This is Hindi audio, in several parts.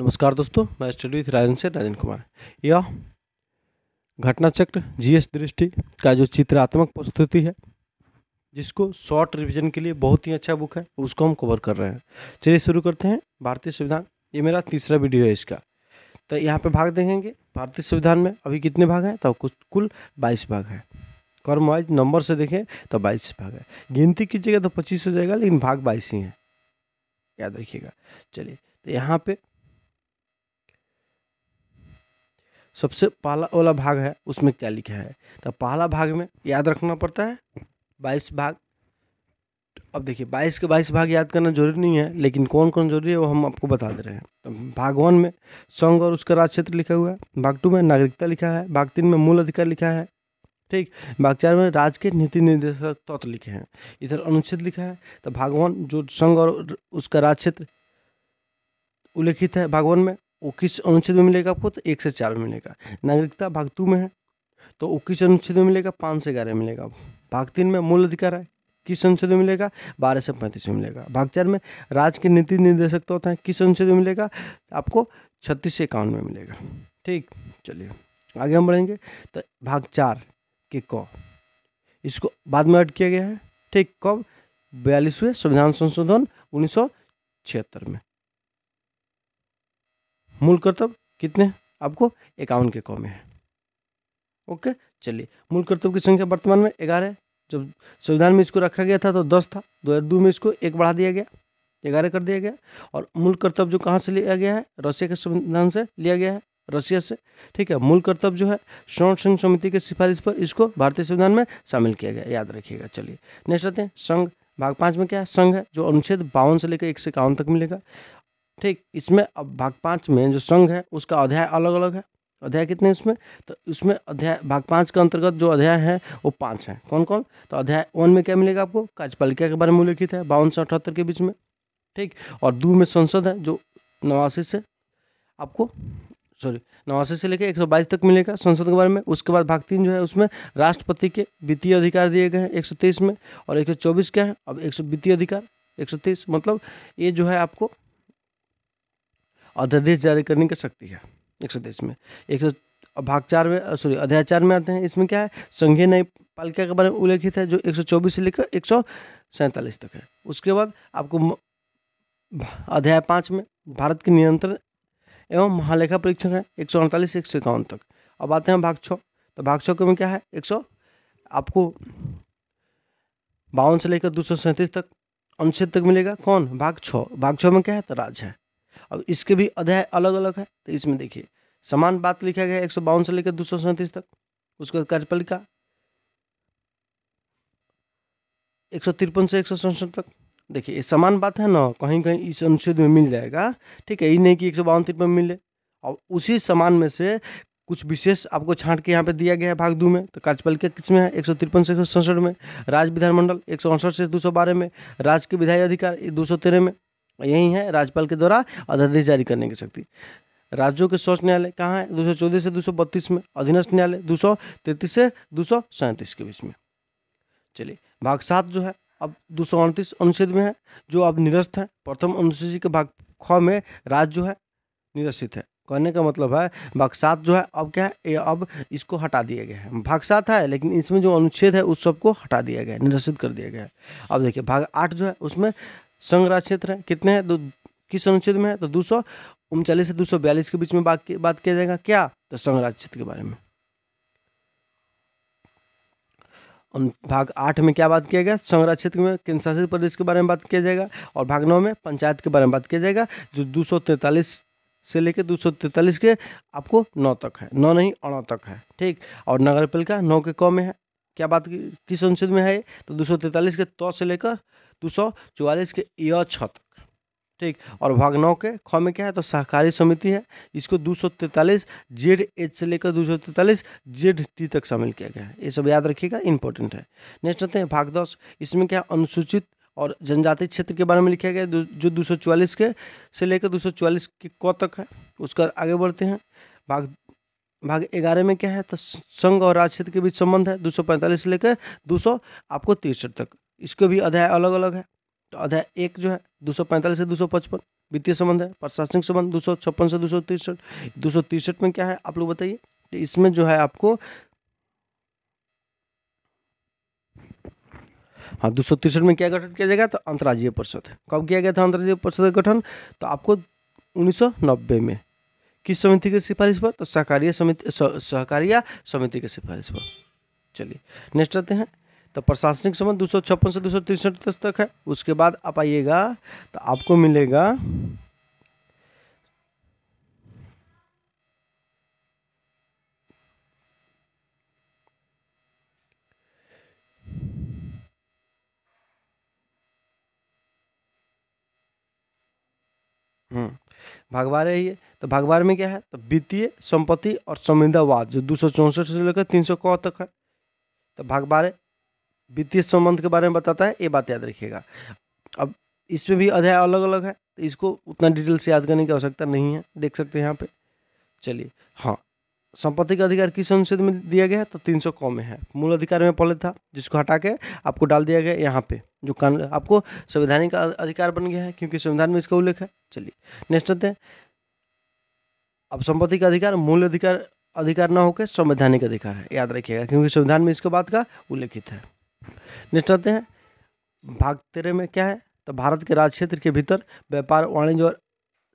नमस्कार दोस्तों मैं स्टडी विथ राजन से राजन कुमार यह घटना चक्र जीएस दृष्टि का जो चित्रात्मक प्रस्तुति है जिसको शॉर्ट रिवीजन के लिए बहुत ही अच्छा बुक है उसको हम कवर कर रहे हैं चलिए शुरू करते हैं भारतीय संविधान ये मेरा तीसरा वीडियो है इसका तो यहाँ पे भाग देखेंगे भारतीय संविधान में अभी कितने भाग हैं तो कुछ कुल बाईस भाग है कर्म वाइज नंबर से देखें तो बाईस भाग है गिनती कीजिएगा तो पच्चीस हो जाएगा लेकिन भाग बाईस ही है याद रखिएगा चलिए तो यहाँ पर सबसे पहला वाला भाग है उसमें क्या लिखा है तो पहला भाग में याद रखना पड़ता है बाईस भाग अब देखिए बाईस के बाईस भाग याद करना जरूरी नहीं है लेकिन कौन कौन जरूरी है वो हम आपको बता दे रहे हैं तो भाग वन में संघ और उसका राज क्षेत्र लिखा हुआ है भाग टू में नागरिकता लिखा है भाग तीन में मूल अधिकार लिखा है ठीक भाग चार में राज्य के नीति निर्देशक तत्व लिखे हैं इधर अनुच्छेद लिखा है तो भागवान जो संघ और उसका राज क्षेत्र उल्लेखित है भागवान में वो किस अनुच्छेद में मिलेगा आपको तो एक से चार में मिलेगा नागरिकता भाग टू में है तो वो किस अनुच्छेद में मिलेगा पाँच से ग्यारह में मिलेगा भाग तीन में मूल अधिकार है किस अनुच्छेद में मिलेगा बारह से पैंतीस में मिलेगा भाग चार में राज्य के नीति निर्देशक तो होता है किस अनुच्छेद में मिलेगा आपको छत्तीस से इक्यावन में मिलेगा ठीक चलिए आगे हम बढ़ेंगे तो भाग चार के क इसको बाद में ऐड किया गया है ठीक कब बयालीसवें संविधान संशोधन उन्नीस में मूल कर्तव्य कितने आपको इक्यावन के कौमें है ओके चलिए मूल कर्तव्य की संख्या वर्तमान में ग्यारह है जब संविधान में इसको रखा गया था तो दस था दो हज़ार दो में इसको एक बढ़ा दिया गया ग्यारह कर दिया गया और मूल कर्तव्य जो कहाँ से लिया गया है रशिया के संविधान से लिया गया है रशिया से ठीक है मूल कर्तव्य जो है श्रवण संघ समिति की सिफारिश पर इसको भारतीय संविधान में शामिल किया गया याद रखिएगा चलिए नेक्स्ट आते हैं संघ भाग पाँच में क्या है संघ है जो अनुच्छेद बावन से लेकर एक सौ इक्यावन तक मिलेगा ठीक इसमें अब भाग पाँच में जो संघ है उसका अध्याय अलग अलग है अध्याय कितने इसमें तो इसमें अध्याय भाग पाँच के अंतर्गत जो अध्याय है वो पाँच हैं कौन कौन तो अध्याय वन में क्या मिलेगा आपको कार्यपालिका के बारे में उल्लेखित है बावन से अठहत्तर के बीच में ठीक और दो में संसद है जो नवासी से आपको सॉरी नवासी से लेकर एक सौ बाईस तक मिलेगा संसद के बारे में उसके बाद भाग तीन जो है उसमें राष्ट्रपति के वित्तीय अधिकार दिए गए हैं एक सौ तेईस में और एक सौ चौबीस क्या है अब एक सौ वित्तीय अधिकार एक सौ तेईस मतलब ये जो है आपको अध्यादेश जारी करने की शक्ति है एक सौ तेईस में एक सौ भाग चार में सॉरी अध्याय चार में आते हैं इसमें क्या है संघीय नई पालिका के बारे में उल्लेखित है जो एक सौ चौबीस से लेकर एक सौ सैंतालीस तक है उसके बाद आपको अध्याय पाँच में भारत के नियंत्रण एवं महालेखा परीक्षक है एक सौ अड़तालीस से एक सौ इक्यावन तक अब आते हैं भाग छः तो भाग छः में क्या है एक सौ आपको बावन से लेकर दो सौ सैंतीस तक अनुच्छेद तक मिलेगा कौन भाग छः भाग छः में क्या है तो राज्य है अब इसके भी अध्याय अलग अलग है तो इसमें देखिए समान बात लिखा गया एक से लेकर दो तक उसके कार्यपालिका एक सौ तिरपन से एक सौ सड़सठ तक देखिए ये समान बात है ना कहीं कहीं इस अनुच्छेद में मिल जाएगा ठीक है ये नहीं कि एक सौ बावन तिरपन मिले और उसी समान में से कुछ विशेष आपको छांट के यहाँ पे दिया गया है भाग दो में तो कार्यपालिका किस में है एक सौ तिरपन से एक सौ सड़सठ में राज्य विधानमंडल एक सौ अड़सठ से दो सौ बारह में राज्य के विधायी अधिकार दो सौ तेरह में यही है राज्यपाल के द्वारा अध्यादेश जारी करने की शक्ति राज्यों के सर्वोच्च न्यायालय कहाँ है दो से दो में अधीनस्थ न्यायालय दो से दो के बीच में चलिए भाग सात जो है अब दो सौ अड़तीस अनुच्छेद में है जो अब निरस्त है प्रथम अनुसूची के भाग ख में राज्य जो है निरस्त है कहने का मतलब है भाग सात जो है अब क्या है ये अब इसको हटा दिया गया है भाग सात है लेकिन इसमें जो अनुच्छेद है उस सबको हटा दिया गया है निरस्त कर दिया गया है अब देखिए भाग आठ जो है उसमें संघ क्षेत्र है कितने हैं किस अनुच्छेद में है तो दो सौ उनचालीस से दो सौ बयालीस के बीच में बात बात किया जाएगा क्या तो संघ क्षेत्र के बारे में भाग आठ में क्या बात किया गया संग्रह क्षेत्र में केंद्र शासित प्रदेश के बारे में बात किया जाएगा और भाग नौ में पंचायत के बारे में बात किया जाएगा जो दो से लेकर दो के आपको नौ तक है नौ नहीं और तक है ठीक और नगर पालिका नौ के कौ में है क्या बात किस अनुच्छेद में है तो दो के तौ से लेकर दो के य छ तक ठीक और भाग नौ के ख में क्या है तो सहकारी समिति है इसको दो सौ तैंतालीस जेड एच से लेकर दो सौ तैंतालीस जेड टी तक शामिल किया गया है ये सब याद रखिएगा इंपॉर्टेंट है नेक्स्ट आते हैं भाग दस इसमें क्या अनुसूचित और जनजाति क्षेत्र के बारे में लिखा गया जो दो के से लेकर दो के क तक है उसका आगे बढ़ते हैं भाग भाग ग्यारह में क्या है तो संघ और राज क्षेत्र के बीच संबंध है दो सौ पैंतालीस से लेकर दो सौ आपको तिरसठ तक इसके भी अध्याय अलग अलग है तो अध्याय एक जो है दो सौ पैंतालीस से दो सौ पचपन वित्तीय संबंध है प्रशासनिक संबंध दो सौ छप्पन से दो सौ तिरसठ दो सौ तिरसठ में क्या है आप लोग बताइए तो इसमें जो है आपको हाँ दो सौ तिरसठ में क्या गठन किया जाएगा तो अंतर्राज्यीय परिषद कब किया गया था अंतर्राज्यीय परिषद का गठन तो आपको उन्नीस सौ नब्बे में किस समिति की सिफारिश पर तो सहकारिया समिति सहकारिया समिति की सिफारिश पर चलिए नेक्स्ट आते हैं तो प्रशासनिक संबंध दो से दो सौ तक है उसके बाद आप आइएगा तो आपको मिलेगा हम्म भागवार है ये तो भागवार में क्या है तो वित्तीय संपत्ति और संविदावाद जो दो से लेकर तीन सौ तक है तो भागवार वित्तीय संबंध के बारे में बताता है ये बात याद रखिएगा अब इसमें भी अध्याय अलग अलग है तो इसको उतना डिटेल से याद करने की आवश्यकता नहीं है देख सकते हैं यहाँ पे चलिए हाँ संपत्ति का अधिकार किस अनुच्छेद में दिया गया है तो तीन सौ कौ में है मूल अधिकार में पहले था जिसको हटा के आपको डाल दिया गया यहाँ पे जो कानून आपको संवैधानिक अधिकार बन गया है क्योंकि संविधान में इसका उल्लेख है चलिए नेक्स्ट होते हैं अब संपत्ति का अधिकार मूल अधिकार अधिकार ना होकर संवैधानिक अधिकार है याद रखिएगा क्योंकि संविधान में इसके बाद का उल्लेखित है नेक्स्ट आते हैं भाग तेरह में क्या है तो भारत के राज क्षेत्र के भीतर व्यापार वाणिज्य और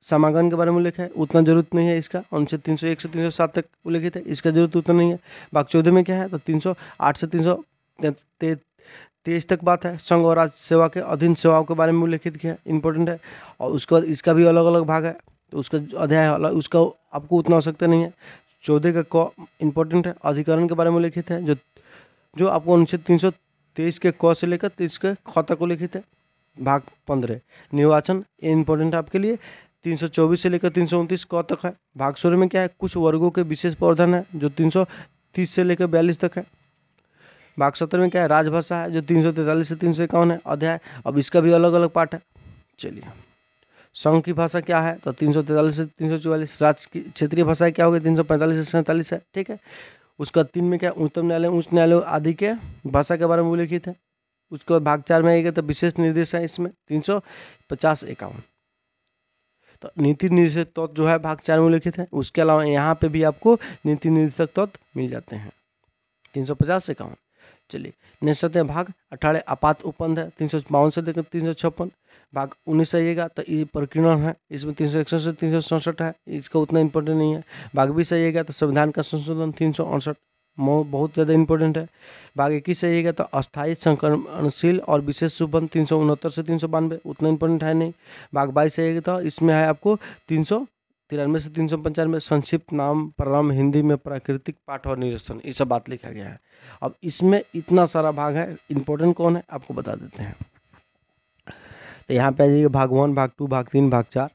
समागम के बारे में उल्लेख है उतना जरूरत नहीं है इसका अनुच्छेद तीन सौ एक से तीन सौ सात तक उल्लेखित है इसका जरूरत उतना नहीं है भाग चौदह में क्या है तो तीन सौ आठ से तीन सौ तेईस तक बात है संघ और राज्य सेवा के अधीन सेवाओं के बारे में उल्लेखित किया इंपॉर्टेंट है और उसके बाद इसका भी अलग अलग भाग है तो उसका अध्याय अलग उसका आपको उतना आवश्यकता नहीं है चौदह का क इम्पोर्टेंट है अधिकरण के बारे में उल्लेखित है जो जो आपको अनुच्छेद तीन सौ तेईस के क से लेकर तेईस के ख तक उल्लेखित है भाग पंद्रह निर्वाचन ये इम्पोर्टेंट है आपके लिए 324 से लेकर तीन सौ क तक है भागसूर में क्या है कुछ वर्गों के विशेष प्रावधान है जो 330 से लेकर बयालीस तक है भाग सत्र में क्या है राजभाषा है जो 343 से तीन है अध्याय अब इसका भी अलग अलग पार्ट है चलिए संघ की भाषा क्या है तो 343 से चौवालीस राज्य की क्षेत्रीय भाषा क्या होगी पैंतालीस से सैंतालीस है ठीक है उसका तीन में क्या उच्चतम न्यायालय उच्च न्यायालय आदि के भाषा के बारे में उल्लेखित है उसके बाद भाग चार में आएगा तो विशेष निर्देश है इसमें तीन सौ पचास इक्यावन तो नीति निर्देशक तत्व जो है भाग चार में उल्लिखित है उसके अलावा यहाँ पे भी आपको नीति निर्देशक तत्व मिल जाते हैं तीन सौ पचास इक्यावन चलिए नेक्स्ट आते हैं भाग अठारह आपात उपबंध है तीन सौ बावन से लेकर तीन सौ छप्पन भाग उन्नीस आइएगा तो ये प्रकीर्णन है इसमें तीन सौ इकसठ से तीन सौ सड़सठ है इसका उतना इंपॉर्टेंट नहीं है भाग बीस आइएगा तो संविधान का संशोधन तीन सौ अड़सठ बहुत ज़्यादा इंपॉर्टेंट है भाग इक्कीस रहिएगा तो अस्थायी संक्रमणशील और विशेष सुबंध तीन सौ उनहत्तर से तीन सौ बानवे उतना इंपॉर्टेंट है नहीं भाग बाईस आइएगा तो इसमें है आपको तीन सौ तिरानवे से तीन सौ पंचानवे संक्षिप्त नाम प्रणाम हिंदी में प्राकृतिक पाठ और निरसन ये सब बात लिखा गया है अब इसमें इतना सारा भाग है इंपॉर्टेंट कौन है आपको बता देते हैं तो यहाँ पे आ जाइए भाग वन भाग टू भाग तीन भाग चार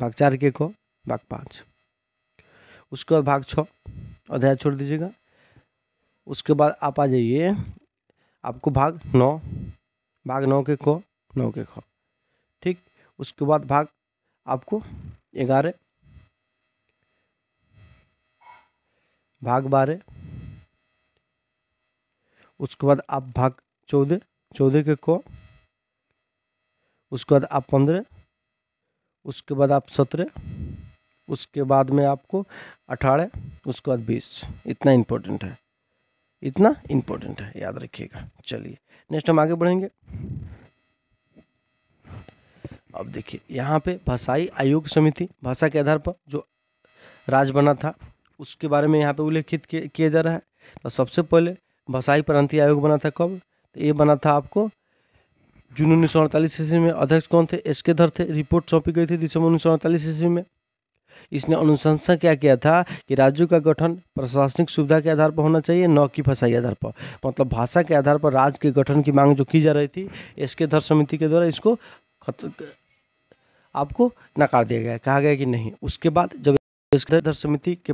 भाग चार के को भाग पाँच उसके बाद भाग छः अध्याय छोड़ दीजिएगा उसके बाद आप आ जाइए आपको भाग नौ भाग नौ के खो नौ के खो ठीक उसके बाद भाग आपको ग्यारह भाग बारह उसके बाद आप भाग चौदह चौदह के को उसके बाद आप पंद्रह उसके बाद आप सत्रह उसके बाद में आपको अठारह उसके बाद बीस इतना इम्पोर्टेंट है इतना इम्पोर्टेंट है याद रखिएगा चलिए नेक्स्ट हम आगे बढ़ेंगे अब देखिए यहाँ पे भाषाई आयोग समिति भाषा के आधार पर जो राज बना था उसके बारे में यहाँ पे उल्लेखित किया जा रहा है तो सबसे पहले भाषाई प्रांतीय आयोग बना था कब तो ये बना था आपको जून उन्नीस सौ अड़तालीस ईस्वी में अध्यक्ष कौन थे एस के धर थे रिपोर्ट सौंपी गई थी दिसंबर उन्नीस सौ अड़तालीस ईस्वी में इसने अनुशंसा क्या किया था कि राज्यों का गठन प्रशासनिक सुविधा के आधार पर होना चाहिए न कि भाषाई आधार पर मतलब भाषा के आधार पर राज्य के गठन की मांग जो की जा रही थी एस के धर समिति के द्वारा इसको आपको नकार दिया गया कहा गया कि नहीं उसके बाद जब इसके धर समिति के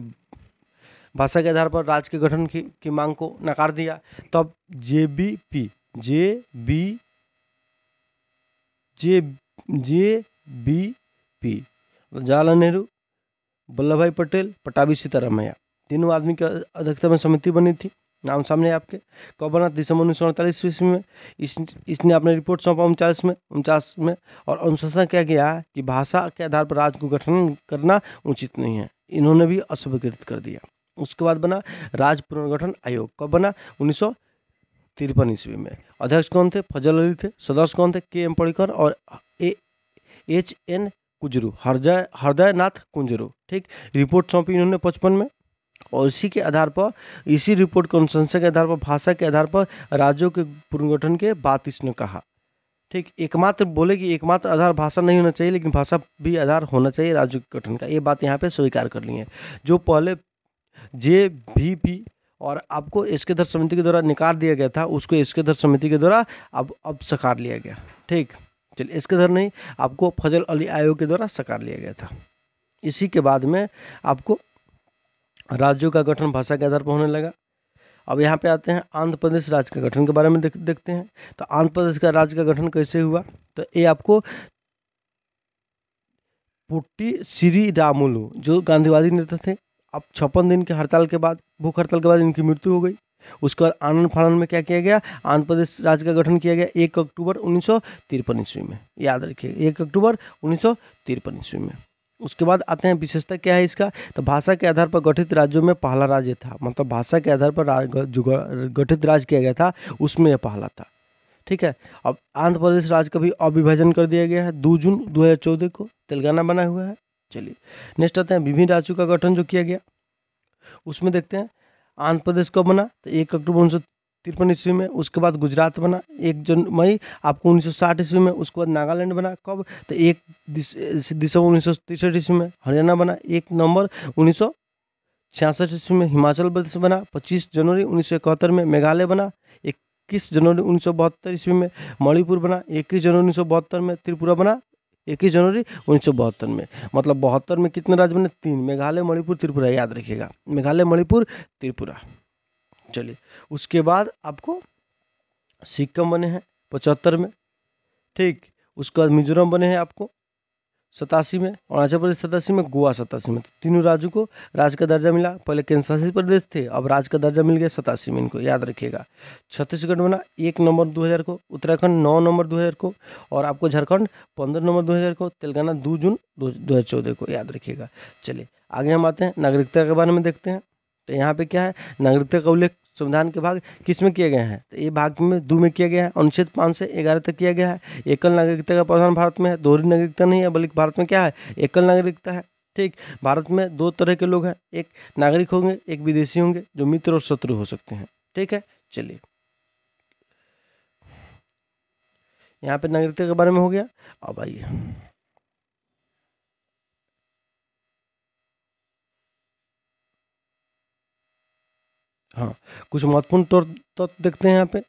भाषा के आधार पर राज्य के गठन की, की मांग को नकार दिया तब J B P J B J J B P Jawaharlal Nehru Vallabh Bhai Patel पटावी Sitaramayya तीनों आदमी की अध्यक्षता में समिति बनी थी नाम सामने आपके कब बना दिसंबर उन्नीस सौ अड़तालीस ईस्वी में इस इसने अपने रिपोर्ट सौंपा उनचालीस में उनचास में और अनुशासन क्या किया कि भाषा के आधार पर राज्य को गठन करना उचित नहीं है इन्होंने भी अस्वीकृत कर दिया उसके बाद बना राज्य पुनर्गठन आयोग कब बना उन्नीस सौ तिरपन ईस्वी में अध्यक्ष कौन थे फजल अली थे सदस्य कौन थे के एम पड़ीकर और ए एच एन कुजरू हृदय हृदयनाथ कुंजरू ठीक रिपोर्ट सौंपी इन्होंने पचपन में और इसी के आधार पर इसी रिपोर्ट अनुशंसा के आधार पर भाषा के आधार पर राज्यों के पुनर्गठन के बात इसने कहा ठीक एकमात्र बोले कि एकमात्र आधार भाषा नहीं होना चाहिए लेकिन भाषा भी आधार होना चाहिए राज्य के गठन का ये बात यहाँ पे स्वीकार कर ली है जो पहले जे भी पी और आपको इसके दर समिति के द्वारा निकाल दिया गया था उसको इसके दर समिति के द्वारा अब अब सकार लिया गया ठीक चलिए इसके अंदर नहीं आपको फजल अली आयोग के द्वारा सकार लिया गया था इसी के बाद में आपको राज्यों का गठन भाषा के आधार पर होने लगा अब यहाँ पे आते हैं आंध्र प्रदेश राज्य का गठन के बारे में देख, देखते हैं तो आंध्र प्रदेश का राज्य का गठन कैसे हुआ तो ये आपको पुट्टी श्री रामुलू जो गांधीवादी नेता थे अब छप्पन दिन के हड़ताल के बाद भूख हड़ताल के बाद इनकी मृत्यु हो गई उसके बाद आनंद फानंद में क्या किया गया आंध्र प्रदेश राज्य का गठन किया गया एक अक्टूबर उन्नीस ईस्वी में याद रखिए एक अक्टूबर उन्नीस ईस्वी में उसके बाद आते हैं विशेषता क्या है इसका तो भाषा के आधार पर गठित राज्यों में पहला राज्य था मतलब भाषा के आधार पर जो गठित राज्य किया गया था उसमें यह पहला था ठीक है अब आंध्र प्रदेश राज्य का भी अविभाजन कर दिया गया है दो जून दो को तेलंगाना बना हुआ है चलिए नेक्स्ट आते हैं विभिन्न राज्यों का गठन जो किया गया उसमें देखते हैं आंध्र प्रदेश कब बना तो एक अक्टूबर उन्नीस तिरपन ईस्वी में उसके बाद गुजरात बना एक जन मई आपको 1960 ईस्वी में उसके बाद नागालैंड बना कब तो एक दिसंबर उन्नीस सौ ईस्वी में हरियाणा बना एक नवंबर उन्नीस सौ छियासठ ईस्वी में हिमाचल प्रदेश बना पच्चीस जनवरी उन्नीस में मेघालय बना इक्कीस जनवरी उन्नीस ईस्वी में मणिपुर बना इक्कीस जनवरी उन्नीस में त्रिपुरा बना इक्कीस जनवरी उन्नीस में मतलब बहत्तर में कितने राज्य बने तीन मेघालय मणिपुर त्रिपुरा याद रखिएगा मेघालय मणिपुर त्रिपुरा चलिए उसके बाद आपको सिक्किम बने हैं पचहत्तर में ठीक उसके बाद मिजोरम बने हैं आपको सतासी में अरुणाचल प्रदेश सतासी में गोवा सतासी में तो तीनों राज्यों को राज्य का दर्जा मिला पहले केंद्रशासित प्रदेश थे अब राज्य का दर्जा मिल गया सतासी में इनको याद रखिएगा छत्तीसगढ़ बना एक नंबर 2000 को उत्तराखंड नौ नंबर 2000 को और आपको झारखंड पंद्रह नंबर 2000 को तेलंगाना दो जून दो को याद रखिएगा चलिए आगे हम आते हैं नागरिकता के बारे में देखते हैं तो यहाँ पे क्या है नागरिकता का उल्लेख संविधान के भाग किस में किए गए हैं तो ये भाग में दो में किया गया है अनुच्छेद पाँच से ग्यारह तक किया गया है एकल नागरिकता का प्रावधान भारत में है दोहरी नागरिकता नहीं है बल्कि भारत में क्या है एकल नागरिकता है ठीक भारत में दो तरह के लोग हैं एक नागरिक होंगे एक विदेशी होंगे जो मित्र और शत्रु हो सकते हैं ठीक है चलिए यहाँ पे नागरिकता के बारे में हो गया अब आइए हाँ कुछ महत्वपूर्ण तौर तो, तो देखते हैं यहाँ पे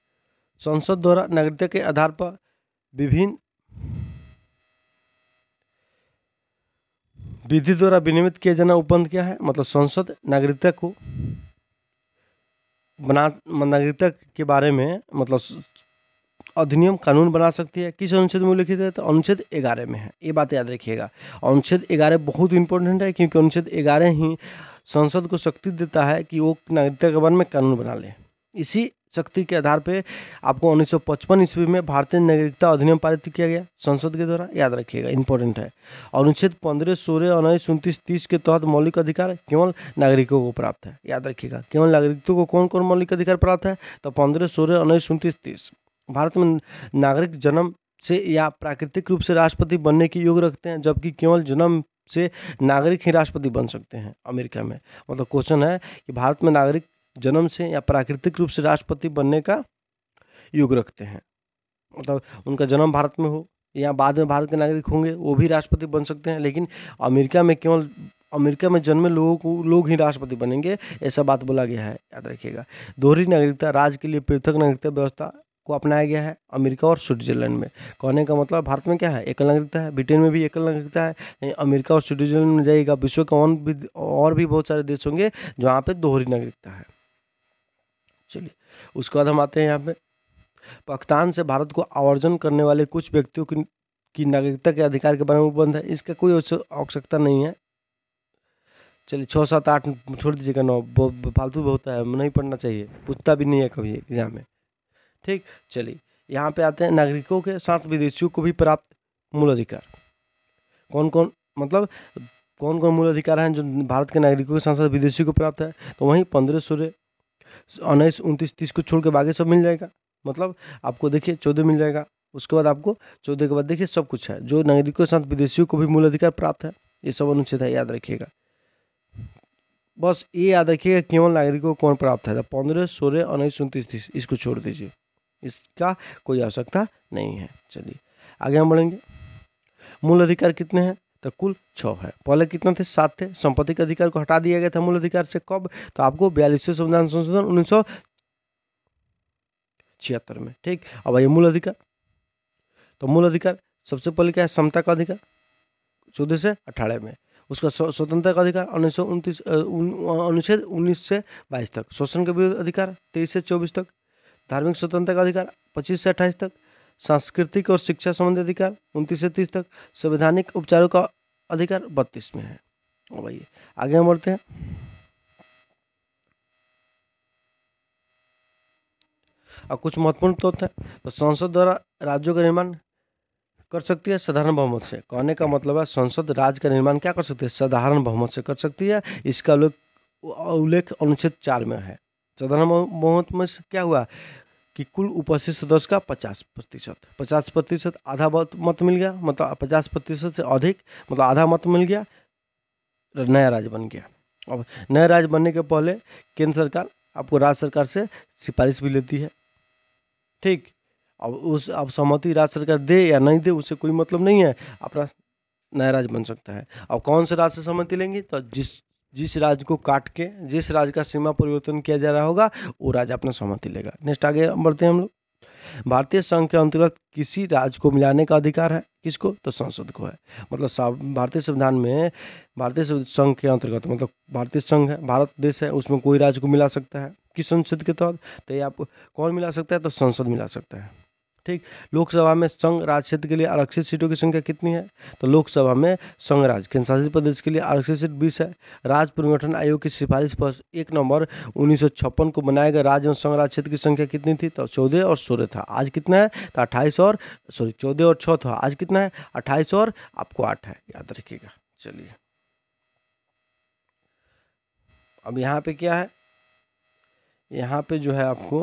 संसद द्वारा नागरिकता के आधार पर विभिन्न विधि द्वारा विनियमित किया जाना उपबंध क्या है मतलब संसद नागरिकता को बना नागरिकता के बारे में मतलब अधिनियम कानून बना सकती है किस अनुच्छेद में लिखित है तो अनुच्छेद ग्यारह में है ये बात याद रखिएगा अनुच्छेद ग्यारह बहुत इंपॉर्टेंट है क्योंकि अनुच्छेद ग्यारह ही संसद को शक्ति देता है कि वो नागरिकता के बारे में कानून बना ले इसी शक्ति के आधार पर आपको उन्नीस सौ पचपन ईस्वी में भारतीय नागरिकता अधिनियम पारित किया गया संसद के द्वारा याद रखिएगा इंपॉर्टेंट है और अनुच्छेद पंद्रह सोलह उन्नीस उनतीस तीस के तहत मौलिक अधिकार केवल नागरिकों को प्राप्त है याद रखिएगा केवल नागरिकों को कौन कौन मौलिक अधिकार प्राप्त है तो पंद्रह सोलह उन्नीस उनतीस तीस भारत में नागरिक जन्म से या प्राकृतिक रूप से राष्ट्रपति बनने के योग रखते हैं जबकि केवल जन्म से नागरिक ही राष्ट्रपति बन सकते हैं अमेरिका में मतलब क्वेश्चन है कि भारत में नागरिक जन्म से या प्राकृतिक रूप से राष्ट्रपति बनने का युग रखते हैं मतलब उनका जन्म भारत में हो या बाद में भारत के नागरिक होंगे वो भी राष्ट्रपति बन सकते हैं लेकिन अमेरिका में केवल अमेरिका में जन्मे लोगों को लोग ही राष्ट्रपति बनेंगे ऐसा बात बोला गया है याद रखिएगा दोहरी नागरिकता राज्य के लिए पृथक नागरिकता व्यवस्था को अपनाया गया है अमेरिका और स्विट्जरलैंड में कहने का मतलब भारत में क्या है एकल नागरिकता है ब्रिटेन में भी एकल नागरिकता है अमेरिका और स्विट्जरलैंड में जाइएगा विश्व के और भी और भी बहुत सारे देश होंगे जहाँ पे दोहरी नागरिकता है चलिए उसके बाद हम आते हैं यहाँ पे पाकिस्तान से भारत को आवर्जन करने वाले कुछ व्यक्तियों की नागरिकता के अधिकार के बारे में बंद है इसका कोई आवश्यकता नहीं है चलिए छः सात आठ छोड़ दीजिएगा नौ फालतू बहुत है नहीं पढ़ना चाहिए पूछता भी नहीं है कभी एग्जाम में ठीक चलिए यहाँ पे आते हैं नागरिकों के साथ विदेशियों को भी प्राप्त मूल अधिकार कौन कौन मतलब कौन कौन मूल अधिकार हैं जो भारत के नागरिकों के साथ साथ विदेशियों को प्राप्त है तो वहीं पंद्रह सूर्य उन्नीस उनतीस तीस को छोड़ के बाकी सब मिल जाएगा मतलब आपको देखिए चौदह मिल जाएगा उसके बाद आपको चौदह के बाद देखिए सब कुछ है जो नागरिकों के साथ विदेशियों को भी मूल अधिकार प्राप्त है ये सब अनुच्छेद है याद रखिएगा बस ये याद रखिएगा केवल नागरिकों को कौन प्राप्त है तो पंद्रह सोलह उन्नीस उनतीस तीस इसको छोड़ दीजिए इसका कोई आवश्यकता नहीं है चलिए आगे हम बढ़ेंगे मूल अधिकार कितने हैं तो कुल छ है पहले कितने थे सात थे संपत्ति के अधिकार को हटा दिया गया था मूल अधिकार से कब तो आपको बयालीसवें संविधान संशोधन उन्नीस सौ छिहत्तर में ठीक अब आइए मूल अधिकार तो मूल अधिकार सबसे पहले क्या है समता का अधिकार चौदह से अठारह में उसका स्वतंत्रता का अधिकार उन्नीस सौ उनतीस अनुच्छेद उन्नीस से बाईस तक शोषण के विरुद्ध अधिकार तेईस से चौबीस तक धार्मिक स्वतंत्रता का अधिकार पच्चीस से अट्ठाईस तक सांस्कृतिक और शिक्षा संबंधी अधिकार उनतीस से तीस तक संवैधानिक उपचारों का अधिकार बत्तीस में है और भाई आगे हम बढ़ते हैं और कुछ महत्वपूर्ण तथ्य है तो संसद द्वारा राज्यों का निर्माण कर सकती है साधारण बहुमत से कहने का मतलब है संसद राज्य का निर्माण क्या कर सकती है साधारण बहुमत से कर सकती है इसका उल्लेख उल्लेख अनुच्छेद चार में है सदन महोत्सव में क्या हुआ कि कुल उपस्थित सदस्य का पचास प्रतिशत पचास प्रतिशत आधा मत मिल गया मतलब पचास प्रतिशत से अधिक मतलब आधा मत मिल गया नया राज्य बन गया अब नया राज्य बनने के पहले केंद्र सरकार आपको राज्य सरकार से सिफारिश भी लेती है ठीक अब उस अब सहमति राज्य सरकार दे या नहीं दे उससे कोई मतलब नहीं है अपना नया राज्य बन सकता है अब कौन से राज्य से सहमति लेंगे तो जिस जिस राज्य को काट के जिस राज्य का सीमा परिवर्तन किया जा रहा होगा वो राज्य अपना सहमति लेगा नेक्स्ट आगे बढ़ते हैं हम लोग भारतीय संघ के अंतर्गत किसी राज्य को मिलाने का अधिकार है किसको तो संसद को है मतलब भारतीय संविधान में भारतीय संघ के अंतर्गत मतलब भारतीय संघ है भारत देश है उसमें कोई राज्य को मिला सकता है किस संसद के तहत तो ये आपको कौन मिला सकता है तो संसद मिला सकता है ठीक लोकसभा में संघ राज्य क्षेत्र के लिए आरक्षित सीटों की संख्या कितनी है तो लोकसभा में संघ केंद्र केंद्रशासित प्रदेश के लिए आरक्षित सीट बीस है राज्य पुनर्गठन आयोग की सिफारिश पर एक नवंबर उन्नीस को बनाया गया राज्य एवं संघ राज्य क्षेत्र की संख्या कितनी थी तो चौदह और सोलह था आज कितना है तो अट्ठाईस और सॉरी चौदह और छः था आज कितना है अट्ठाईस और आपको आठ है याद रखिएगा चलिए अब यहाँ पे क्या है यहाँ पे जो है आपको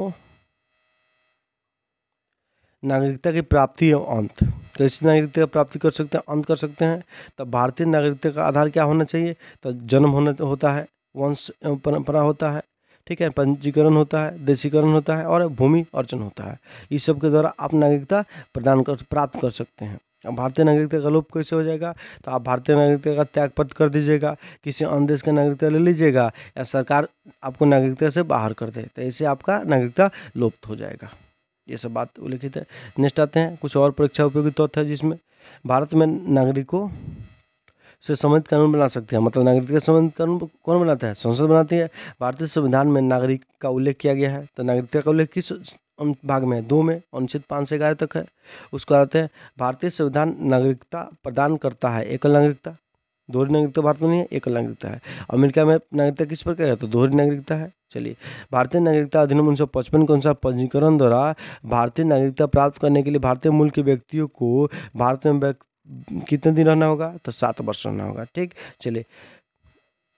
नागरिकता की प्राप्ति एवं अंत कैसे तो नागरिकता की प्राप्ति कर सकते हैं अंत कर सकते हैं तब तो भारतीय नागरिकता का आधार क्या होना चाहिए तो जन्म होना होता है वंश एवं परंपरा होता है ठीक है पंजीकरण होता है देशीकरण होता है और भूमि अर्जन होता है इस सब के द्वारा आप नागरिकता प्रदान कर प्राप्त कर सकते हैं भारतीय नागरिकता का लोप कैसे हो जाएगा तो आप भारतीय नागरिकता का त्याग पत्र कर दीजिएगा किसी अन्य देश का नागरिकता ले लीजिएगा या सरकार आपको नागरिकता से बाहर कर दे तो ऐसे आपका नागरिकता लुप्त हो जाएगा ये सब बात उल्लेखित है नेक्स्ट आते हैं कुछ और परीक्षा उपयोगी तथ्य है जिसमें भारत में नागरिकों से संबंधित कानून बना सकते हैं मतलब नागरिक के संबंधित कानून कौन बनाता है संसद बनाती है भारतीय संविधान में नागरिक का उल्लेख किया गया है तो नागरिकता का उल्लेख किस भाग में है दो में अनुच्छेद पाँच से ग्यारह तक है उसको आते हैं भारतीय संविधान नागरिकता प्रदान करता है एकल नागरिकता दोहरी नागरिकता भारत में नहीं है एकल नागरिकता है अमेरिका में नागरिकता किस प्रकार है तो दोहरी नागरिकता है चलिए भारतीय नागरिकता अधिनियम उन्नीस सौ पचपन के अनुसार पंजीकरण द्वारा भारतीय नागरिकता प्राप्त करने के लिए भारतीय मूल के व्यक्तियों को भारत में कितने दिन रहना होगा तो सात वर्ष रहना होगा ठीक चलिए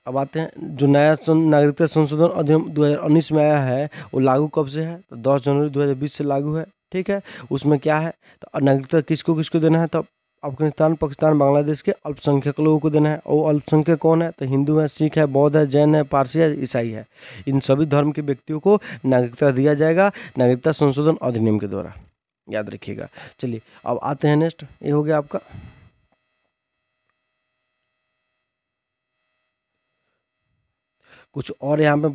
अब आते हैं जो नया नागरिकता संशोधन अधिनियम उन्नीस में आया है वो लागू कब से है तो दस जनवरी बीस से लागू है ठीक है उसमें क्या है तो नागरिकता किसको किसको देना है तो अफगानिस्तान पाकिस्तान बांग्लादेश के अल्पसंख्यक लोगों को देना है और अल्पसंख्यक कौन है तो हिंदू है सिख है बौद्ध है जैन है पारसी है ईसाई है इन सभी धर्म के व्यक्तियों को नागरिकता दिया जाएगा नागरिकता संशोधन अधिनियम के द्वारा याद रखिएगा चलिए अब आते हैं नेक्स्ट ये हो गया आपका कुछ और यहाँ पे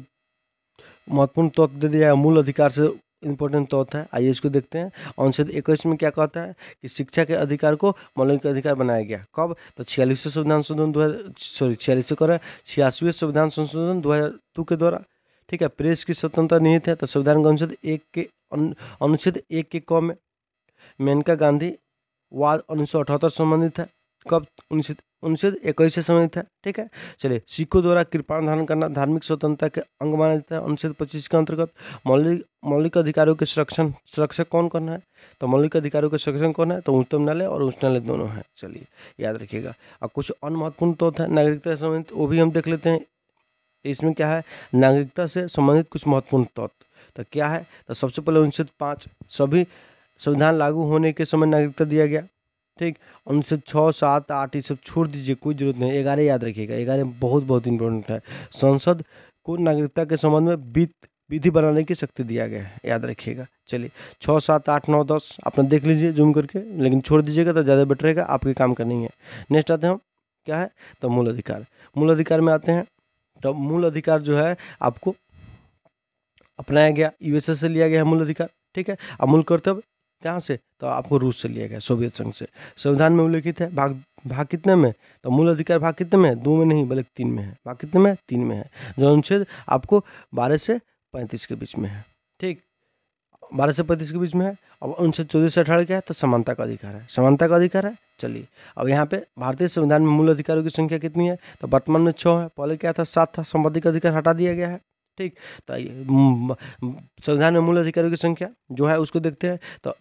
महत्वपूर्ण तत्व दे दिया है मूल अधिकार से इंपॉर्टेंट तौत है आइए इसको देखते हैं अनुच्छेद इक्कीस में क्या कहता है कि शिक्षा के अधिकार को मौलिक अधिकार बनाया गया कब तो छियालीसवें संविधान संशोधन दो सॉरी छियालीसवें कर छियासवें संविधान संशोधन दो हज़ार टू के द्वारा ठीक है प्रेस की स्वतंत्रता निहित है तो संविधान का अनुच्छेद एक के अनुच्छेद एक के क में मेनका गांधी वाद उन्नीस सौ अठहत्तर संबंधित है कब उनसे अनुच्छेद इक्कीस से संबंधित है ठीक है चलिए सिखों द्वारा कृपाण धारण करना धार्मिक स्वतंत्रता के अंग माना जाता है अनुच्छेद पच्चीस के अंतर्गत मौलिक मौलिक अधिकारों के संरक्षण संरक्षक कौन करना है तो मौलिक अधिकारों के संरक्षण कौन है तो उच्चतम न्यायालय और उच्च न्यायालय दोनों हैं चलिए याद रखिएगा और कुछ अन्य महत्वपूर्ण तत्व है नागरिकता से संबंधित वो भी हम देख लेते हैं इसमें क्या है नागरिकता से संबंधित कुछ महत्वपूर्ण तत्व तो क्या है तो सबसे पहले अनुच्छेद पाँच सभी संविधान लागू होने के समय नागरिकता दिया गया ठीक उनसे छः सात आठ ये सब छोड़ दीजिए कोई जरूरत नहीं ग्यारह याद रखिएगा ग्यारह बहुत बहुत इंपॉर्टेंट है संसद को नागरिकता के संबंध में वित्त विधि बनाने की शक्ति दिया गया है याद रखिएगा चलिए छः सात आठ नौ दस अपना देख लीजिए जूम करके लेकिन छोड़ दीजिएगा तो ज़्यादा बेटर रहेगा आपके काम का नहीं है नेक्स्ट आते हैं हम क्या है तो मूल अधिकार मूल अधिकार में आते हैं तो मूल अधिकार जो है आपको अपनाया गया यूएसए से लिया गया है मूल अधिकार ठीक है अब मूल कर्तव्य कहाँ से तो आपको रूस से लिया गया सोवियत संघ से संविधान में उल्लेखित है भाग भाग कितने में तो मूल अधिकार भाग कितने में दो में नहीं बल्कि तीन में है भाग कितने में तीन में है जो अनुच्छेद आपको बारह से पैंतीस के बीच में है ठीक बारह से पैंतीस के बीच में है अब अनुच्छेद चौदह से अठारह क्या है तो समानता का अधिकार है समानता का अधिकार है चलिए अब यहाँ पे भारतीय संविधान में मूल अधिकारों की संख्या कितनी है तो वर्तमान में छः है पहले क्या था सात था का अधिकार हटा दिया गया है ठीक तो संविधान में मूल अधिकारों की संख्या जो है उसको देखते हैं तो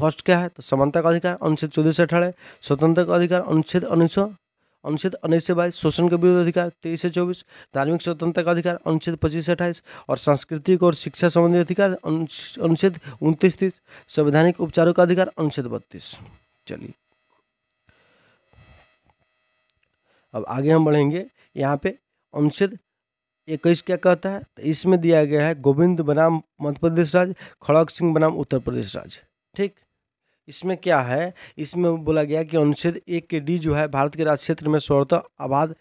फर्स्ट क्या है तो समानता का अधिकार अनुच्छेद चौदह से अठारह स्वतंत्रता का अधिकार अनुच्छेद उन्नीस अनुच्छेद उन्नीस से बाईस शोषण के विरुद्ध अधिकार तेईस से चौबीस धार्मिक स्वतंत्रता का अधिकार अनुच्छेद पच्चीस से अट्ठाईस और सांस्कृतिक और शिक्षा संबंधी अधिकार अनुच्छेद उनतीस तीस संवैधानिक उपचारों का अधिकार अनुच्छेद बत्तीस चलिए अब आगे हम बढ़ेंगे यहाँ पे अनुच्छेद इक्कीस क्या कहता है तो इसमें दिया गया है गोविंद बनाम मध्य प्रदेश राज्य खड़ग सिंह बनाम उत्तर प्रदेश राज्य ठीक इसमें क्या है इसमें बोला गया कि अनुच्छेद एक के डी जो है भारत के राज्य क्षेत्र में स्वर्थ आबाद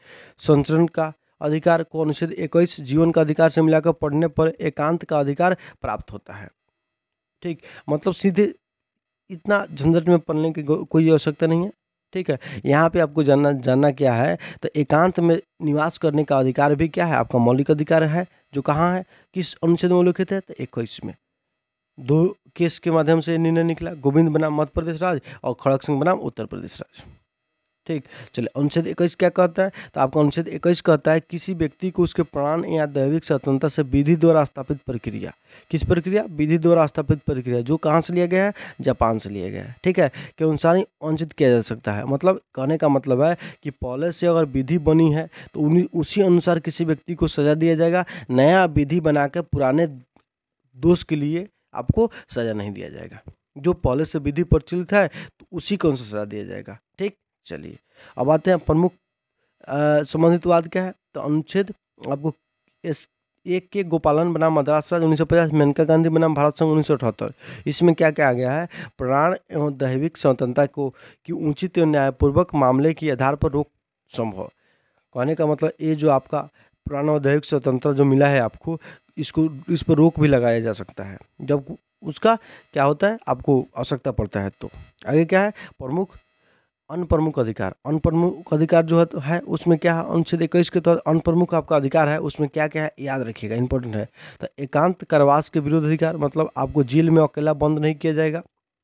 संचरण का अधिकार को अनुच्छेद इक्कीस जीवन का अधिकार से मिलाकर पढ़ने पर एकांत का अधिकार प्राप्त होता है ठीक मतलब सीधे इतना झंझट में पढ़ने की कोई आवश्यकता नहीं है ठीक है यहाँ पे आपको जानना जानना क्या है तो एकांत में निवास करने का अधिकार भी क्या है आपका मौलिक अधिकार है जो कहाँ है किस अनुच्छेद में उल्लिखित है तो इक्कीस में दो केस के माध्यम से निर्णय निकला गोविंद बनाम मध्य प्रदेश राज्य और खड़ग सिंह बनाम उत्तर प्रदेश राज्य ठीक चलिए अनुच्छेद तो इक्कीस क्या कहता है तो आपका अनुच्छेद तो इक्कीस कहता है किसी व्यक्ति को उसके प्राण या दैविक स्वतंत्रता से विधि द्वारा स्थापित प्रक्रिया किस प्रक्रिया विधि द्वारा स्थापित प्रक्रिया जो कहाँ से लिया गया है जापान से लिया गया है ठीक है के अनुसार ही अनुचित किया जा सकता है मतलब कहने का मतलब है कि पहले से अगर विधि बनी है तो उसी अनुसार किसी व्यक्ति को सजा दिया जाएगा नया विधि बनाकर पुराने दोष के लिए आपको सजा नहीं दिया जाएगा जो पहले से विधि प्रचलित है तो उसी को अनुसार सजा दिया जाएगा चलिए अब आते हैं प्रमुख संबंधित वाद क्या है तो अनुच्छेद आपको इस एक के गोपालन बनाम मद्रास राज्य उन्नीस सौ पचास मेनका गांधी बनाम भारत संघ उन्नीस सौ अठहत्तर इसमें क्या क्या आ गया है प्राण एवं दैविक स्वतंत्रता को कि उचित एवं न्यायपूर्वक मामले के आधार पर रोक संभव कहने का मतलब ये जो आपका प्राण और दैविक स्वतंत्रता जो मिला है आपको इसको इस पर रोक भी लगाया जा सकता है जब उसका क्या होता है आपको आवश्यकता पड़ता है तो आगे क्या है प्रमुख अनप्रमुख अधिकार अनप्रमुख अधिकार जो है तो है उसमें क्या है अनुच्छेद इक्कीस के तहत अनप्रमुख आपका अधिकार है उसमें क्या क्या है याद रखिएगा इंपॉर्टेंट है तो एकांत करवास के विरुद्ध अधिकार मतलब आपको जेल में अकेला बंद नहीं किया जाएगा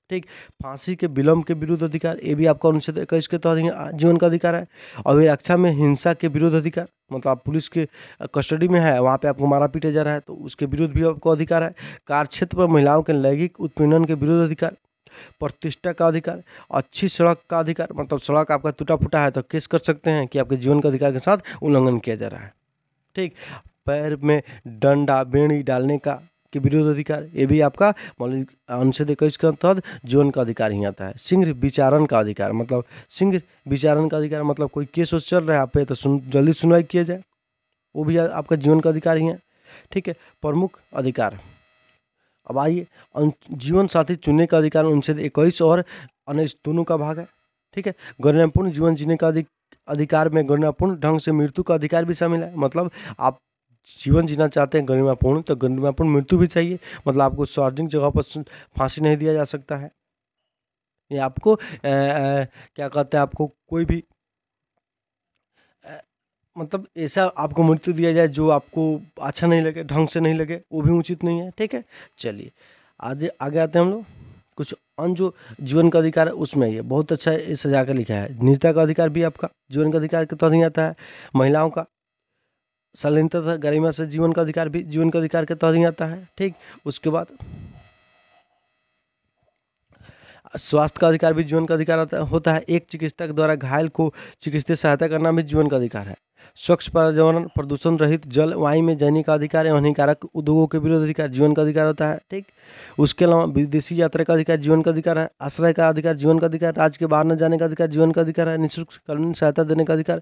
ठीक फांसी के विलम्ब के विरुद्ध अधिकार ये भी आपका अनुच्छेद इक्कीस के तहत जीवन का अधिकार है अभिरक्षा में हिंसा के विरुद्ध अधिकार मतलब आप पुलिस के कस्टडी में है वहाँ पे आपको मारा पीटा जा रहा है तो उसके विरुद्ध भी आपको अधिकार है कार्यक्षेत्र पर महिलाओं के लैंगिक उत्पीड़न के विरुद्ध अधिकार प्रतिष्ठा का अधिकार अच्छी सड़क का अधिकार मतलब सड़क आपका टूटा फूटा है तो केस कर सकते हैं कि आपके जीवन का अधिकार के साथ उल्लंघन किया जा रहा है ठीक पैर में डंडा बेड़ी डालने का के विरोध अधिकार ये भी आपका मौलिक अनुच्छेद इक्कीस के तहत जीवन का अधिकार ही आता है सिंह विचारण का अधिकार मतलब सिंह विचारण का अधिकार मतलब कोई केस वोस चल रहा है आप पे तो सुन जल्दी सुनवाई किया जाए वो भी आपका जीवन का अधिकार ही है ठीक है प्रमुख अधिकार अब आइए जीवन साथी चुनने का अधिकार अनुच्छेद इक्कीस और उन्नीस दोनों का भाग है ठीक है गणनापूर्ण जीवन जीने का अधिकार में गणनापूर्ण ढंग से मृत्यु का अधिकार भी शामिल है मतलब आप जीवन जीना चाहते हैं गरिमापूर्ण तो गरिमापूर्ण मृत्यु भी चाहिए मतलब आपको सार्वजनिक जगह पर फांसी नहीं दिया जा सकता है या आपको आ, आ, क्या कहते हैं आपको कोई भी मतलब ऐसा आपको मृत्यु दिया जाए जो आपको अच्छा नहीं लगे ढंग से नहीं लगे वो भी उचित नहीं है ठीक है चलिए आगे आगे आते हैं हम लोग कुछ अन्य जो जीवन का अधिकार है उसमें ये बहुत अच्छा सजा कर लिखा है निजता का अधिकार भी आपका जीवन का अधिकार के तहत तो ही आता है महिलाओं का शालीनता गरिमा से जीवन का अधिकार भी जीवन का अधिकार के तहत तो ही आता है ठीक उसके बाद स्वास्थ्य का अधिकार भी जीवन का अधिकार होता है एक चिकित्सक द्वारा घायल को चिकित्सीय सहायता करना भी जीवन का अधिकार है स्वच्छ पर्यावरण प्रदूषण रहित जल वायु में जाने का अधिकार एवं हानिकारक उद्योगों के विरुद्ध अधिकार जीवन का अधिकार होता है ठीक उसके अलावा विदेशी यात्रा का अधिकार जीवन का अधिकार है आश्रय का अधिकार जीवन का अधिकार राज्य के बाहर न जाने का अधिकार जीवन का अधिकार है निःशुल्क कानूनी सहायता देने का अधिकार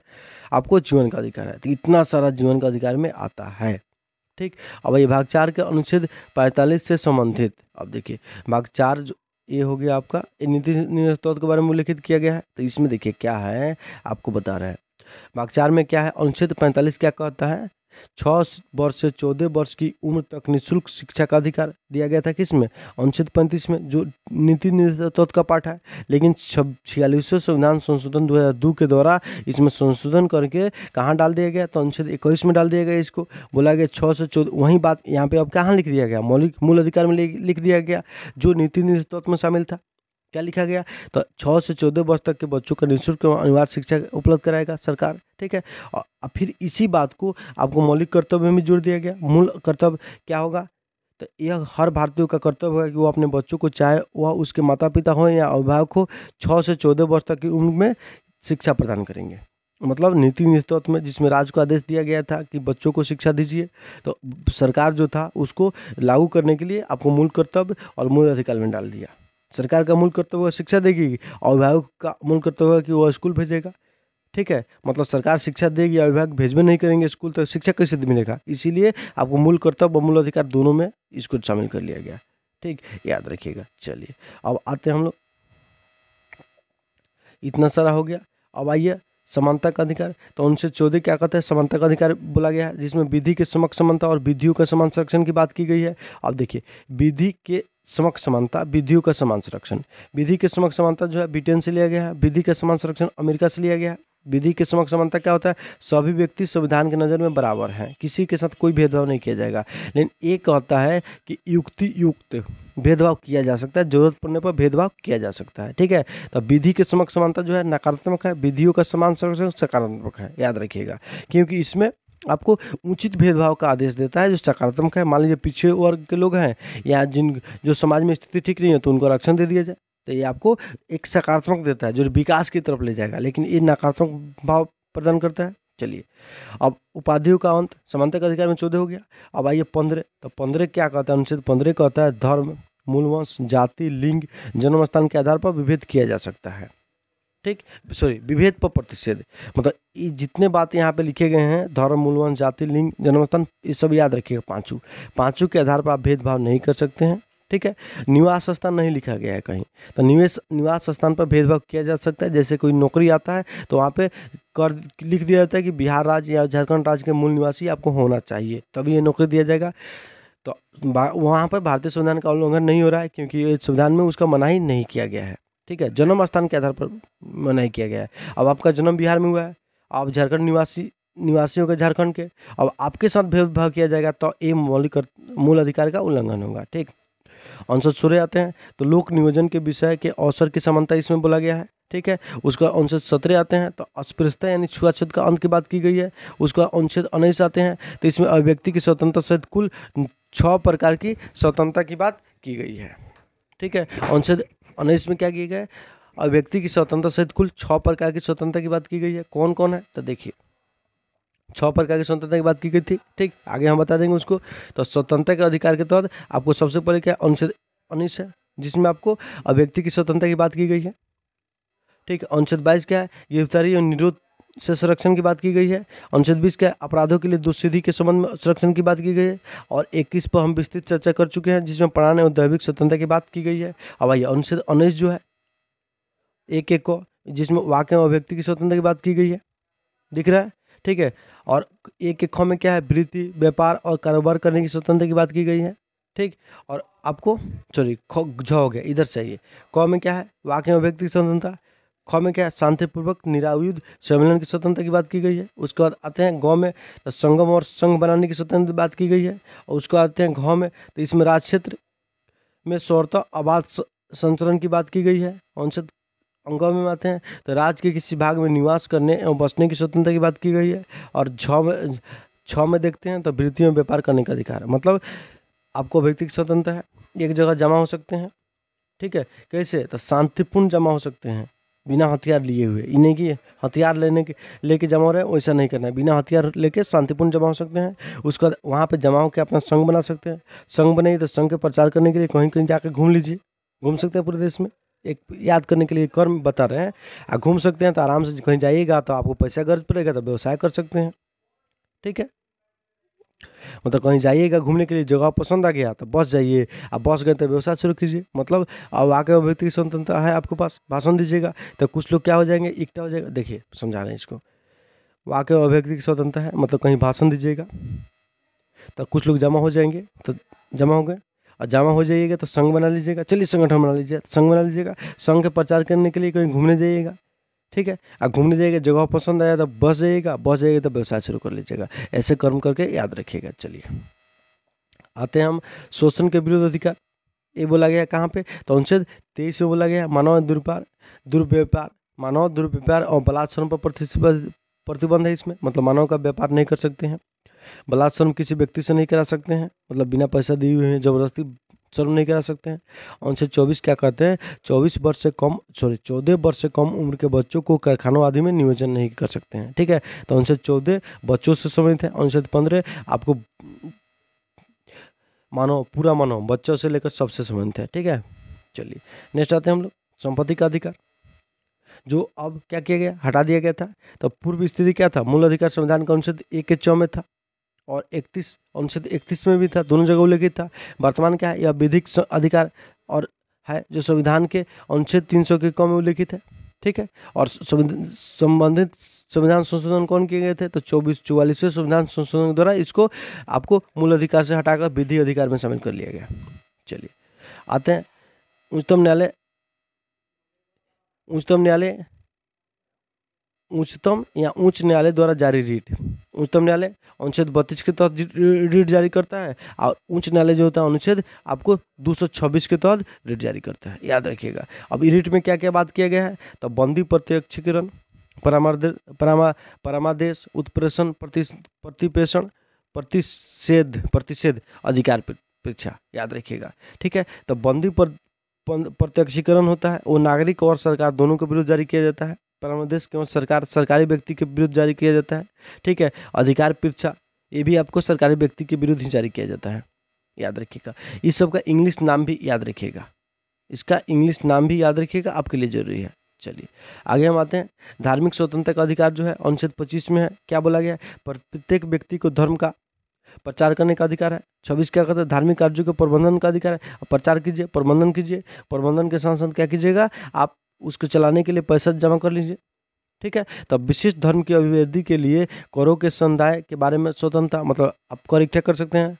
आपको जीवन का अधिकार है तो इतना सारा जीवन का अधिकार में आता है ठीक अब ये भाग चार के अनुच्छेद पैंतालीस से संबंधित अब देखिए भाग चार जो ये हो गया आपका नीति निस्तौद के बारे में उल्लिखित किया गया है तो इसमें देखिए क्या है आपको बता रहे हैं भाग चार में क्या है अनुच्छेद पैंतालीस क्या कहता है छः वर्ष से चौदह वर्ष की उम्र तक निःशुल्क शिक्षा का अधिकार दिया गया था किसमें अनुच्छेद पैंतीस में जो नीति निर्देशत्व का पाठ है लेकिन छब छियालीसवें संविधान संशोधन 2002 के द्वारा इसमें संशोधन करके कहाँ डाल दिया गया तो अनुच्छेद इक्कीस में डाल दिया गया इसको बोला गया छः से चौदह वहीं बात यहाँ पर अब कहाँ लिख दिया गया मौलिक मूल अधिकार में लिख दिया गया जो नीति निर्देशत्व में शामिल था क्या लिखा गया तो छः से चौदह वर्ष तक के बच्चों का निःशुल्क अनिवार्य शिक्षा उपलब्ध कराएगा सरकार ठीक है और फिर इसी बात को आपको मौलिक कर्तव्य में जोड़ दिया गया मूल कर्तव्य क्या होगा तो यह हर भारतीयों का कर्तव्य होगा कि वो अपने बच्चों को चाहे वह उसके माता पिता हों या अभिभावक हो छः से चौदह वर्ष तक की उम्र में शिक्षा प्रदान करेंगे मतलब नीति नेतृत्व में जिसमें राज्य को आदेश दिया गया था कि बच्चों को शिक्षा दीजिए तो सरकार जो था उसको लागू करने के लिए आपको मूल कर्तव्य और मूल अधिकार में डाल दिया सरकार का मूल कर्तव्य शिक्षा देगी और अभिभावक का मूल कर्तव्य कि वह स्कूल भेजेगा ठीक है मतलब सरकार शिक्षा देगी अभिभावक भेजबे नहीं करेंगे स्कूल तो शिक्षा कैसे मिलेगा इसीलिए आपको मूल कर्तव्य और मूल अधिकार दोनों में इसको शामिल कर लिया गया ठीक याद रखिएगा चलिए अब आते हैं हम लोग इतना सारा हो गया अब आइए समानता का अधिकार तो उनसे चौदह क्या कहते हैं समानता का अधिकार बोला गया है जिसमें विधि के समक्ष समानता और विधियों का समान संरक्षण की बात की गई है अब देखिए विधि के समक समानता विधियों का समान संरक्षण विधि के समक समानता जो है ब्रिटेन से लिया गया है विधि का समान संरक्षण अमेरिका से लिया गया है विधि के समक समानता क्या होता है सभी व्यक्ति संविधान के नज़र में बराबर हैं किसी के साथ कोई भेदभाव नहीं किया जाएगा लेकिन एक कहता है कि युक्ति युक्त भेदभाव किया जा सकता है जरूरत पड़ने पर भेदभाव किया जा सकता है ठीक है तो विधि के समक समानता जो है नकारात्मक है विधियों का समान संरक्षण सकारात्मक है याद रखिएगा क्योंकि इसमें आपको उचित भेदभाव का आदेश देता है जो सकारात्मक है मान लीजिए पीछे वर्ग के लोग हैं या जिन जो समाज में स्थिति ठीक नहीं है तो उनको आरक्षण दे दिया जाए तो ये आपको एक सकारात्मक देता है जो विकास की तरफ ले जाएगा लेकिन ये नकारात्मक भाव प्रदान करता है चलिए अब उपाधियों का अंत समानता के अधिकार में चौदह हो गया अब आइए पंद्रह तो पंद्रह क्या कहता है अनुच्छेद पंद्रह कहता है धर्म मूलवंश जाति लिंग जन्म स्थान के आधार पर विभेद किया जा सकता है ठीक सॉरी विभेद पर प्रतिषेध मतलब ये जितने बात यहाँ पे लिखे गए हैं धर्म मूलवंश जाति लिंग जन्मस्थान ये सब याद रखिएगा पांचों पांचों के आधार पर आप भेदभाव नहीं कर सकते हैं ठीक है निवास स्थान नहीं लिखा गया है कहीं तो निवेश निवास स्थान पर भेदभाव किया जा सकता है जैसे कोई नौकरी आता है तो वहाँ पे कर लिख दिया जाता है कि बिहार राज्य या झारखंड राज्य के मूल निवासी आपको होना चाहिए तभी ये नौकरी दिया जाएगा तो वहाँ पर भारतीय संविधान का उल्लंघन नहीं हो रहा है क्योंकि संविधान में उसका मना ही नहीं किया गया है ठीक है जन्म स्थान के आधार पर नहीं किया गया है अब आपका जन्म बिहार में हुआ है आप झारखंड निवासी निवासी हो गए झारखंड के अब आपके साथ भेदभाव किया जाएगा तो ये मौलिक मूल अधिकार का उल्लंघन होगा ठीक अनुच्छेद सूर्य आते हैं तो लोक नियोजन के विषय के अवसर की समानता इसमें बोला गया है ठीक है उसका अनुच्छेद सत्रह आते हैं तो अस्पृश्यता यानी छुआछूत का अंत की बात की गई है उसका अनुच्छेद उन्नीस आते हैं तो इसमें अभिव्यक्ति की स्वतंत्रता सहित कुल छः प्रकार की स्वतंत्रता की बात की गई है ठीक है अनुच्छेद उन्नीस इसमें क्या किया गया है अभिव्यक्ति की स्वतंत्रता सहित कुल छः प्रकार की स्वतंत्रता की बात की गई है कौन कौन है तो देखिए छः प्रकार की स्वतंत्रता की बात की गई थी ठीक आगे हम बता देंगे उसको तो स्वतंत्रता के अधिकार के तहत आपको सबसे पहले क्या अनुच्छेद उन्नीस है जिसमें आपको अभिव्यक्ति की स्वतंत्रता की बात की गई है ठीक अनुच्छेद बाईस क्या है गिरफ्तारी और निरोध से संरक्षण की बात की गई है अनुच्छेद बीस के अपराधों के लिए दुस्सिद्धि के संबंध में संरक्षण की बात की गई है और इक्कीस पर हम विस्तृत चर्चा कर चुके हैं जिसमें प्राण और दैविक स्वतंत्रता की बात की गई है अब आइए अनुच्छेद उन्नीस जो है एक एक को जिसमें वाक्य और व्यक्ति की स्वतंत्रता की बात की गई है दिख रहा है ठीक है और एक एक में क्या है वृत्ति व्यापार और कारोबार करने की स्वतंत्रता की बात की गई है ठीक और आपको सॉरी खो झ हो गया इधर चाहिए क में क्या है वाक्य की स्वतंत्रता ख में क्या है शांतिपूर्वक निरायुद्ध सम्मेलन की स्वतंत्रता की बात की गई है उसके बाद आते हैं गौ में तो संगम और संघ बनाने की स्वतंत्र बात की गई है और उसके बाद आते हैं घ में तो इसमें राज क्षेत्र में स्वरता आबाद संचरण की बात की गई है अनुच्छेद अंगों में आते हैं तो राज्य के किसी भाग में निवास करने एवं बसने की स्वतंत्रता की बात की गई है और छ में छ में देखते हैं तो वृत्तियों में व्यापार करने का अधिकार है मतलब आपको व्यक्ति की स्वतंत्रता है एक जगह जमा हो सकते हैं ठीक है कैसे तो शांतिपूर्ण जमा हो सकते हैं बिना हथियार लिए हुए ये नहीं कि हथियार लेने के लेके जमा हो रहे हैं वैसा नहीं करना है बिना हथियार लेके शांतिपूर्ण जमा हो सकते हैं उसके बाद वहाँ पर जमा होकर अपना संघ बना सकते हैं संघ बनाइए तो संघ के प्रचार करने के लिए कहीं कहीं जाकर घूम लीजिए घूम सकते हैं पूरे देश में एक याद करने के लिए कर्म बता रहे हैं आप घूम सकते हैं तो आराम से कहीं जाइएगा तो आपको पैसा गर्ज पड़ेगा तो व्यवसाय कर सकते हैं ठीक है मतलब कहीं जाइएगा घूमने के लिए जगह पसंद आ गया तो बस जाइए आप बस गए तो व्यवसाय शुरू कीजिए मतलब अब आगे अभिव्यक्ति स्वतंत्रता है आपके पास भाषण दीजिएगा तो कुछ लोग क्या हो जाएंगे इकट्ठा हो जाएगा देखिए समझा रहे हैं इसको वाक्य अभिव्यक्ति की स्वतंत्रता है मतलब कहीं भाषण दीजिएगा तो कुछ लोग जमा हो जाएंगे तो जमा हो गए और जमा हो जाइएगा तो संघ बना लीजिएगा चलिए संगठन बना लीजिए संघ बना लीजिएगा संघ के प्रचार करने के लिए कहीं घूमने जाइएगा ठीक है आप घूमने जाइएगा जगह पसंद आया तो बस जाइएगा बस जाइएगा तो व्यवसाय शुरू कर लीजिएगा ऐसे कर्म करके याद रखिएगा चलिए आते हैं हम शोषण के विरुद्ध अधिकार ये बोला गया कहाँ पे तो अनुच्छेद तेईस में बोला गया मानव दुर्व्यापार दुर्व्यापार मानव दुर्व्यापार और बलात्सरण पर प्रतिबंध है इसमें मतलब मानव का व्यापार नहीं कर सकते हैं बलात्सरण किसी व्यक्ति से नहीं करा सकते हैं मतलब बिना पैसा दिए हुए हैं जबरदस्ती सर्व नहीं करा सकते हैं आंसर चौबीस क्या कहते हैं चौबीस वर्ष से कम सॉरी चौदह वर्ष से कम उम्र के बच्चों को कारखानों आदि में नियोजन नहीं कर सकते हैं ठीक है तो आंसर चौदह बच्चों से संबंधित है आंसर पंद्रह आपको मानो पूरा मानो बच्चों से लेकर सबसे संबंधित है ठीक है चलिए नेक्स्ट आते हैं हम लोग संपत्ति का अधिकार जो अब क्या किया गया हटा दिया गया था तो पूर्व स्थिति क्या था मूल अधिकार संविधान का अनुच्छेद एक के चौ में था और इकतीस अनुच्छेद इकतीस में भी था दोनों जगह उल्लेखित था वर्तमान क्या है यह विधिक अधिकार और है जो संविधान के अनुच्छेद तीन सौ के कम में उल्लेखित है ठीक है और संबंधित संविधान संशोधन कौन किए गए थे तो चौबीस चौवालीसवें संविधान संशोधन के द्वारा इसको आपको मूल अधिकार से हटाकर विधि अधिकार में शामिल कर लिया गया चलिए आते हैं उच्चतम न्यायालय उच्चतम न्यायालय उच्चतम या उच्च न्यायालय द्वारा जारी रीट उच्चतम न्यायालय अनुच्छेद बत्तीस के तहत रीट जारी करता है और उच्च न्यायालय जो होता है अनुच्छेद आपको 226 के तहत रीट जारी करता है याद रखिएगा अब रीट में क्या क्या बात किया गया है तो बंदी प्रत्यक्षीकरण परामा परामादेश उत्प्रेषण प्रति प्रतिपेषण प्रतिषेध प्रतिषेध अधिकार परीक्षा याद रखिएगा ठीक है तो बंदी पर प्रत्यक्षीकरण होता है वो नागरिक और सरकार दोनों के विरुद्ध जारी किया जाता है परमादेश क्यों सरकार सरकारी व्यक्ति के विरुद्ध जारी किया जाता है ठीक है अधिकार पृछा ये भी आपको सरकारी व्यक्ति के विरुद्ध ही जारी किया जाता है याद रखिएगा इस सब का इंग्लिश नाम भी याद रखिएगा इसका इंग्लिश नाम भी याद रखिएगा आपके लिए जरूरी है चलिए आगे हम आते हैं धार्मिक स्वतंत्रता का अधिकार जो है अनुच्छेद पच्चीस में है क्या बोला गया प्रत्येक व्यक्ति को धर्म का प्रचार करने का अधिकार है छब्बीस क्या कहते हैं धार्मिक कार्यों के प्रबंधन का अधिकार है प्रचार कीजिए प्रबंधन कीजिए प्रबंधन के साथ साथ क्या कीजिएगा आप उसको चलाने के लिए पैसा जमा कर लीजिए ठीक है तब तो विशिष्ट धर्म की अभिवृद्धि के लिए करों के संदाय के बारे में स्वतंत्रता मतलब आप कर इकट्ठा कर सकते हैं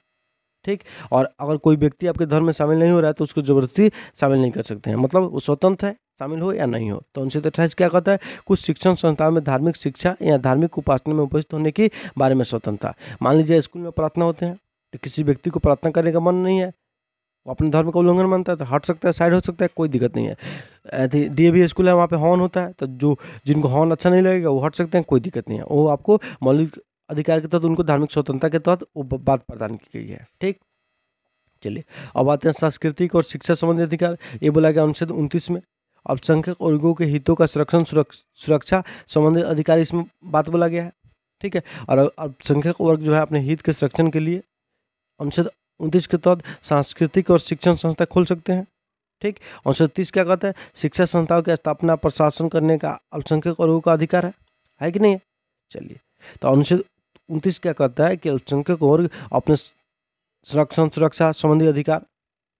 ठीक और अगर कोई व्यक्ति आपके धर्म में शामिल नहीं हो रहा है तो उसको ज़बरदस्ती शामिल नहीं कर सकते हैं मतलब वो स्वतंत्र है शामिल हो या नहीं हो तो उनसे अट्ठाईस तो क्या कहता है कुछ शिक्षण संस्थाओं में धार्मिक शिक्षा या धार्मिक उपासना में उपस्थित होने के बारे में स्वतंत्रता मान लीजिए स्कूल में प्रार्थना होते हैं तो किसी व्यक्ति को प्रार्थना करने का मन नहीं है वो अपने धर्म का उल्लंघन मानता है तो हट सकता है साइड हो सकता है कोई दिक्कत नहीं है डी ए स्कूल है वहाँ पे हॉर्न होता है तो जो जिनको हॉर्न अच्छा नहीं लगेगा वो हट सकते हैं कोई दिक्कत नहीं है वो आपको मौलिक अधिकार के तहत उनको धार्मिक स्वतंत्रता के तहत वो बात प्रदान की गई है ठीक चलिए अब आते हैं सांस्कृतिक और शिक्षा संबंधी अधिकार ये बोला गया अनुच्छेद उनतीस में अल्पसंख्यक वर्गों के हितों का संरक्षण सुरक्षा संबंधी अधिकार इसमें बात बोला गया है ठीक है और अल्पसंख्यक वर्ग जो है अपने हित के संरक्षण के लिए अनुच्छेद उनतीस के तहत सांस्कृतिक और शिक्षण संस्था खोल सकते हैं ठीक और छत्तीस क्या कहते हैं शिक्षा संस्थाओं की स्थापना प्रशासन करने का अल्पसंख्यक वर्गों का अधिकार है है कि नहीं चलिए तो अनुच्छेद उनतीस क्या कहता है कि अल्पसंख्यक वर्ग अपने संरक्षण सुरक्षा संबंधी अधिकार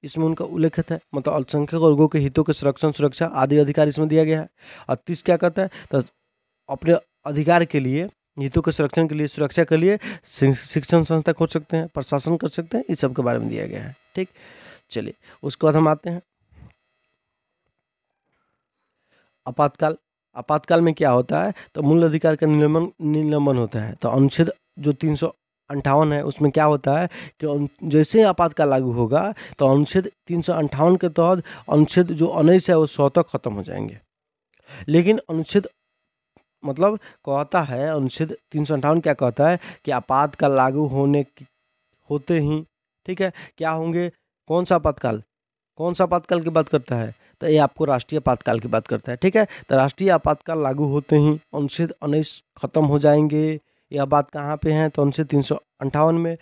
इसमें उनका उल्लेखित है मतलब अल्पसंख्यक वर्गों के हितों के संरक्षण सुरक्षा आदि अधिकार इसमें दिया गया है और तीस क्या कहता है तो अपने अधिकार के लिए हितों के संरक्षण के लिए सुरक्षा के लिए शिक्षण संस्था खोज सकते हैं प्रशासन कर सकते हैं इस सब के बारे में दिया गया है ठीक चलिए उसके बाद हम आते हैं आपातकाल आपातकाल में क्या होता है तो मूल अधिकार का निलंबन निलंबन होता है तो अनुच्छेद जो तीन सौ अंठावन है उसमें क्या होता है कि जैसे ही आपातकाल लागू होगा तो अनुच्छेद तीन सौ अंठावन के तहत अनुच्छेद जो उन्नीस है वो सौ तक खत्म हो जाएंगे लेकिन अनुच्छेद मतलब कहता है अनुच्छेद तीन सौ अंठावन क्या कहता है कि आपातकाल लागू होने होते ही ठीक है क्या होंगे कौन सा आपातकाल कौन सा आपातकाल की बात करता है तो ये आपको राष्ट्रीय आपातकाल की बात करता है ठीक है तो राष्ट्रीय आपातकाल लागू होते ही अनुच्छेद उन्नीस खत्म हो जाएंगे यह बात कहाँ पे है तो अनुच्छेद तीन सौ अंठावन में